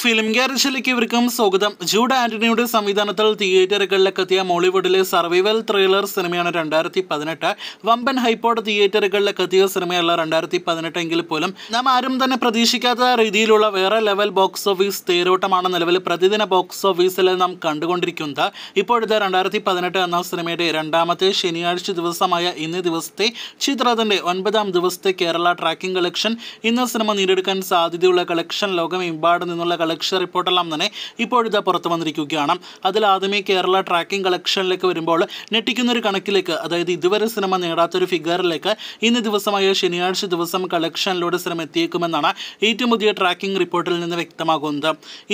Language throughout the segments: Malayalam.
ഫിലിം ഗ്യാരേജിലേക്ക് ഇവർക്കും സ്വാഗതം ജൂഡ് ആന്റണിയുടെ സംവിധാനത്തിൽ തിയേറ്ററുകളിലേക്കെത്തിയ മോളിവുഡിലെ സർവൈവൽ ത്രില്ലർ സിനിമയാണ് രണ്ടായിരത്തി പതിനെട്ട് വമ്പൻ ഹൈപ്പോട് തിയേറ്ററുകളിലേക്കെത്തിയ സിനിമയല്ല രണ്ടായിരത്തി പതിനെട്ടെങ്കിൽ പോലും നാം ആരും തന്നെ പ്രതീക്ഷിക്കാത്ത രീതിയിലുള്ള വേറെ ലെവൽ ബോക്സ് ഓഫീസ് തേരോട്ടമാണ് നിലവിൽ പ്രതിദിന ബോക്സ് ഓഫീസിൽ നാം കണ്ടുകൊണ്ടിരിക്കുന്നത് ഇപ്പോഴത്തെ രണ്ടായിരത്തി പതിനെട്ട് എന്ന സിനിമയുടെ രണ്ടാമത്തെ ശനിയാഴ്ച ദിവസമായ ഇന്ന് ദിവസത്തെ ചിത്രത്തിന്റെ ഒൻപതാം ദിവസത്തെ കേരള ട്രാക്കിംഗ് കളക്ഷൻ ഇന്ന് സിനിമ നേടിയെടുക്കാൻ സാധ്യതയുള്ള കളക്ഷൻ ലോകമെമ്പാട് നിന്നുള്ള കളക്ഷൻ റിപ്പോർട്ടെല്ലാം തന്നെ ഇപ്പോഴത്തെ പുറത്തു വന്നിരിക്കുകയാണ് അതിൽ ആദ്യമേ കേരള ട്രാക്കിംഗ് കളക്ഷനിലേക്ക് വരുമ്പോൾ ഞെട്ടിക്കുന്നൊരു കണക്കിലേക്ക് അതായത് ഇതുവരെ സിനിമ നേടാത്തൊരു ഫിഗറിലേക്ക് ഇന്ന് ദിവസമായ ശനിയാഴ്ച ദിവസം കളക്ഷനിലൂടെ സിനിമ എത്തിയേക്കുമെന്നാണ് ഏറ്റവും പുതിയ ട്രാക്കിംഗ് റിപ്പോർട്ടിൽ നിന്ന് വ്യക്തമാകുന്നത്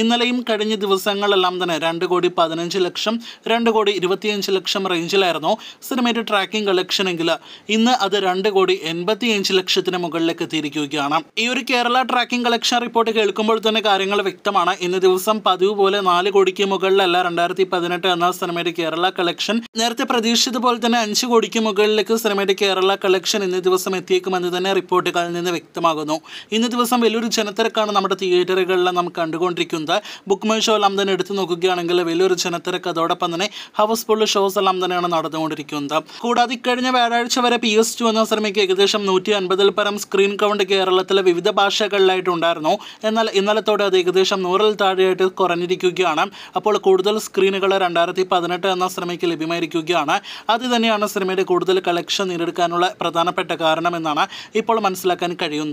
ഇന്നലെയും കഴിഞ്ഞ ദിവസങ്ങളെല്ലാം തന്നെ രണ്ട് കോടി പതിനഞ്ച് ലക്ഷം രണ്ട് കോടി ഇരുപത്തിയഞ്ച് ലക്ഷം റേഞ്ചിലായിരുന്നു സിനിമയുടെ ട്രാക്കിംഗ് കളക്ഷൻ എങ്കിൽ ഇന്ന് അത് രണ്ട് കോടി എൺപത്തിയഞ്ച് ലക്ഷത്തിന് മുകളിലേക്ക് എത്തിയിരിക്കുകയാണ് ഈ ഒരു കേരള ട്രാക്കിംഗ് കളക്ഷൻ റിപ്പോർട്ട് കേൾക്കുമ്പോൾ തന്നെ കാര്യങ്ങൾ വ്യക്തമാണ് ഇന്ന് ദിവസം പതിവ് പോലെ നാല് കോടിക്ക് മുകളിലല്ല രണ്ടായിരത്തി പതിനെട്ട് എന്ന സിനിമയുടെ കേരള കളക്ഷൻ നേരത്തെ പ്രതീക്ഷിച്ചതുപോലെ തന്നെ അഞ്ച് കോടിക്ക് മുകളിലേക്ക് സിനിമയുടെ കേരള കളക്ഷൻ ഇന്ന് ദിവസം എത്തിയേക്കുമെന്ന് തന്നെ റിപ്പോർട്ടുകളിൽ നിന്ന് വ്യക്തമാകുന്നു ഇന്ന് ദിവസം വലിയൊരു ജനത്തിരക്കാണ് നമ്മുടെ തിയേറ്ററുകളിൽ നമുക്ക് കണ്ടുകൊണ്ടിരിക്കുന്നത് ബുക്ക് മൈ ഷോ എല്ലാം തന്നെ എടുത്തു നോക്കുകയാണെങ്കിൽ വലിയൊരു ജനത്തിരക്ക് അതോടൊപ്പം തന്നെ ഹൗസ്ഫുൾ ഷോസ് എല്ലാം തന്നെയാണ് നടന്നുകൊണ്ടിരിക്കുന്നത് കൂടാതെ ഇക്കഴിഞ്ഞ വ്യാഴാഴ്ച വരെ പി എസ് ടു എന്ന സിനിമയ്ക്ക് ഏകദേശം നൂറ്റി അൻപതിൽ പരം സ്ക്രീൻ കൗണ്ട് കേരളത്തിലെ വിവിധ ഭാഷകളിലായിട്ടുണ്ടായിരുന്നു എന്നാൽ ഇന്നലത്തോടെ അത് ഏകദേശം ഏകദേശം നൂറിൽ താഴെയായിട്ട് കുറഞ്ഞിരിക്കുകയാണ് അപ്പോൾ കൂടുതൽ സ്ക്രീനുകൾ രണ്ടായിരത്തി പതിനെട്ട് എന്ന സിനിമയ്ക്ക് ലഭ്യമായിരിക്കുകയാണ് അത് തന്നെയാണ് സിനിമയുടെ കൂടുതൽ കളക്ഷൻ നേടിയെടുക്കാനുള്ള പ്രധാനപ്പെട്ട കാരണം എന്നാണ് ഇപ്പോൾ മനസ്സിലാക്കാൻ കഴിയുന്നത്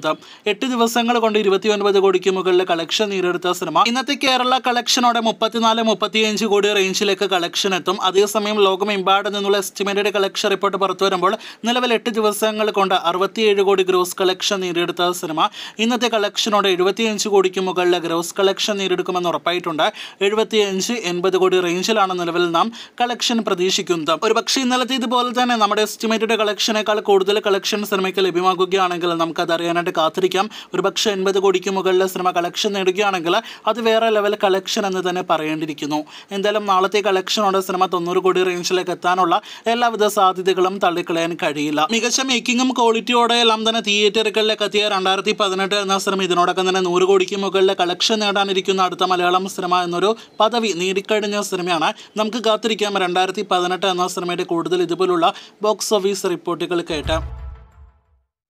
എട്ട് ദിവസങ്ങൾ കൊണ്ട് ഇരുപത്തി ഒൻപത് കോടിക്ക് മുകളിൽ കളക്ഷൻ നേടിയെടുത്ത സിനിമ ഇന്നത്തെ കേരള കളക്ഷനോടെ മുപ്പത്തിനാല് മുപ്പത്തിയഞ്ച് കോടി റേഞ്ചിലേക്ക് കളക്ഷൻ എത്തും അതേസമയം ലോകമെമ്പാട് നിന്നുള്ള എസ്റ്റിമേറ്റഡ് കളക്ഷൻ റിപ്പോർട്ട് പുറത്തു വരുമ്പോൾ നിലവിൽ എട്ട് ദിവസങ്ങൾ കൊണ്ട് അറുപത്തിയേഴ് കോടി ഗ്രോസ് കളക്ഷൻ നേടിയെടുത്ത സിനിമ ഇന്നത്തെ കളക്ഷനോടെ എഴുപത്തിയഞ്ച് കോടിക്ക് മുകളിലെ ഗ്രോസ് കളക്ഷൻ നേരിടുക്കുമെന്ന് ഉറപ്പായിട്ടുണ്ട് എഴുപത്തിയഞ്ച് എൺപത് കോടി റേഞ്ചിലാണ് നിലവിൽ നാം കളക്ഷൻ പ്രതീക്ഷിക്കുന്നത് പക്ഷേ ഇന്നലത്തെ ഇതുപോലെ തന്നെ നമ്മുടെ എസ്റ്റിമേറ്റഡ് കളക്ഷനേക്കാൾ കൂടുതൽ കളക്ഷൻ സിനിമയ്ക്ക് ലഭ്യമാകുകയാണെങ്കിൽ നമുക്കത് അറിയാനായിട്ട് കാത്തിരിക്കാം പക്ഷേ എൺപത് കോടിക്ക് മുകളിൽ സിനിമ കളക്ഷൻ നേടുകയാണെങ്കിൽ അത് വേറെ ലെവൽ കളക്ഷൻ എന്ന് തന്നെ പറയേണ്ടിയിരിക്കുന്നു എന്തായാലും നാളത്തെ കളക്ഷനോടെ സിനിമ തൊണ്ണൂറ് കോടി റേഞ്ചിലേക്ക് എത്താനുള്ള എല്ലാവിധ സാധ്യതകളും തള്ളിക്കളയാൻ കഴിയില്ല മികച്ച മേക്കിങ്ങും ക്വാളിറ്റിയോടെ എല്ലാം തന്നെ തിയേറ്ററുകളിലേക്ക് എത്തിയ രണ്ടായിരത്തി പതിനെട്ട് എന്ന സിനിമ ഇതിനോടൊപ്പം തന്നെ നൂറ് കോടിക്ക് മുകളിലെ കളക്ഷൻ നേടാനിരിക്കുന്ന അടുത്ത മലയാളം സിനിമ എന്നൊരു പദവി നേടിക്കഴിഞ്ഞ സിനിമയാണ് നമുക്ക് കാത്തിരിക്കാം രണ്ടായിരത്തി പതിനെട്ട് എന്ന സിനിമയുടെ കൂടുതൽ ഇതുപോലുള്ള ബോക്സ് ഓഫീസ് റിപ്പോർട്ടുകൾ കേട്ടാം